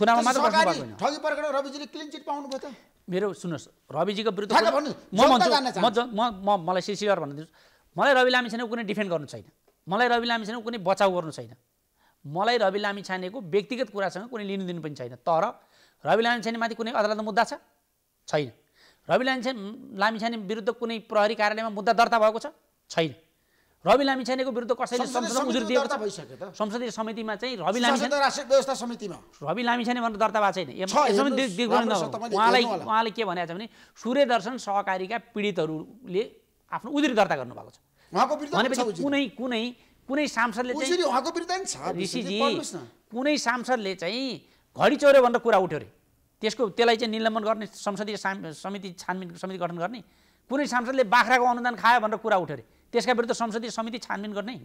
थुनामा मात्र बस्नु भएको ठगी प्रकरण रविजीले क्लिन चिट त मेरो सुन्नुहोस् रविजीको विरुद्ध म भन्छु म म मलाई सिसिआर भनिदिनुहोस् मलाई रवि लामी कुनै डिफेन्ड गर्नु छैन मलाई रवि लामी कुनै बचाउ गर्नु छैन मलाई रवि लामी छानेको व्यक्तिगत कुरासँग कुनै लिनु दिनु पनि छैन तर रवि लामी कुनै अदालतमा मुद्दा छ छैन रवि लामी छाने लामी छाने विरुद्ध कुनै प्रहरी कार्यालयमा मुद्दा दर्ता भएको छ छैन रवि लामिछानेको विरुद्ध कसैले संसदमा दिएको संसदीय समितिमा चाहिँ रवि लामिछाने व्यवस्था समितिमा रवि लामिछाने भनेर दर्ता भएको छैन उहाँलाई उहाँले के भनेको छ भने सूर्य दर्शन सहकारीका पीडितहरूले आफ्नो उजुरी दर्ता गर्नुभएको छ भनेपछि कुनै कुनै कुनै सांसदले ऋषिजी कुनै सांसदले चाहिँ घडी चोर्यो भनेर कुरा उठ्यो अरे त्यसको त्यसलाई चाहिँ निलम्बन गर्ने संसदीय समिति छानबिन समिति गठन गर्ने कुनै सांसदले बाख्राको अनुदान खायो भनेर कुरा उठ्यो अरे त्यसका विरुद्ध संसदीय समिति छानबिन गर्ने